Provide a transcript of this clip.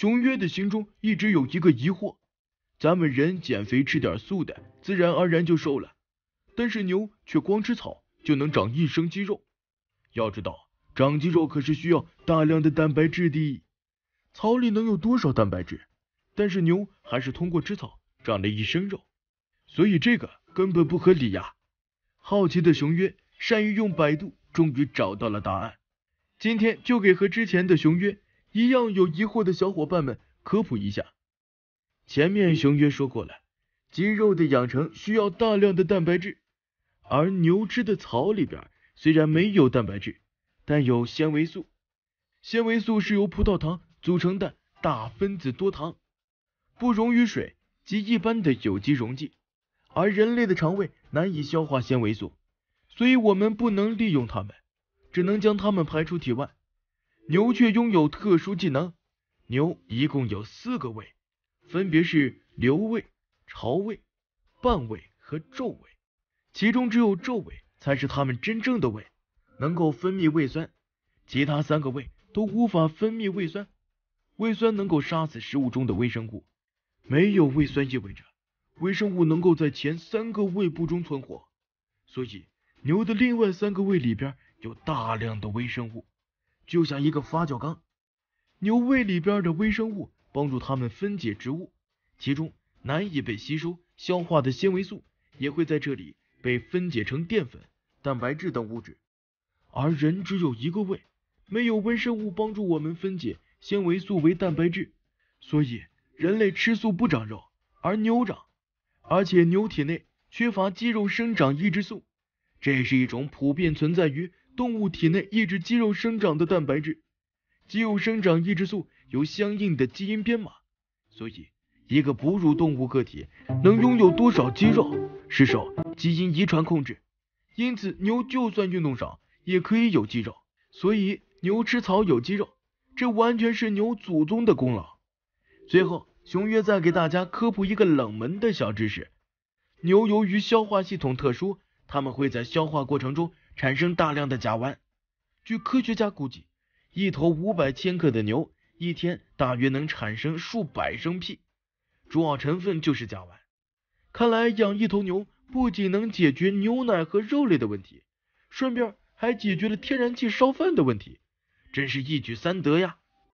熊约的心中一直有一个疑惑：咱们人减肥吃点素的，自然而然就瘦了；但是牛却光吃草就能长一身肌肉。要知道，长肌肉可是需要大量的蛋白质的。草里能有多少蛋白质？但是牛还是通过吃草长了一身肉，所以这个根本不合理呀！好奇的熊约善于用百度，终于找到了答案。今天就给和之前的熊约。一样有疑惑的小伙伴们，科普一下。前面熊约说过了，肌肉的养成需要大量的蛋白质，而牛吃的草里边虽然没有蛋白质，但有纤维素。纤维素是由葡萄糖组成的大分子多糖，不溶于水及一般的有机溶剂，而人类的肠胃难以消化纤维素，所以我们不能利用它们，只能将它们排出体外。牛却拥有特殊技能。牛一共有四个胃，分别是瘤胃、巢胃、瓣胃和皱胃，其中只有皱胃才是它们真正的胃，能够分泌胃酸，其他三个胃都无法分泌胃酸。胃酸能够杀死食物中的微生物，没有胃酸意味着微生物能够在前三个胃部中存活，所以牛的另外三个胃里边有大量的微生物。就像一个发酵缸，牛胃里边的微生物帮助它们分解植物，其中难以被吸收消化的纤维素也会在这里被分解成淀粉、蛋白质等物质。而人只有一个胃，没有微生物帮助我们分解纤维素为蛋白质，所以人类吃素不长肉，而牛长。而且牛体内缺乏肌肉生长抑制素，这是一种普遍存在于。动物体内抑制肌肉生长的蛋白质，肌肉生长抑制素由相应的基因编码，所以一个哺乳动物个体能拥有多少肌肉，是受基因遗传控制。因此牛就算运动少，也可以有肌肉，所以牛吃草有肌肉，这完全是牛祖宗的功劳。最后，熊岳再给大家科普一个冷门的小知识，牛由于消化系统特殊。它们会在消化过程中产生大量的甲烷。据科学家估计，一头五百千克的牛一天大约能产生数百升屁，主要成分就是甲烷。看来养一头牛不仅能解决牛奶和肉类的问题，顺便还解决了天然气烧饭的问题，真是一举三得呀！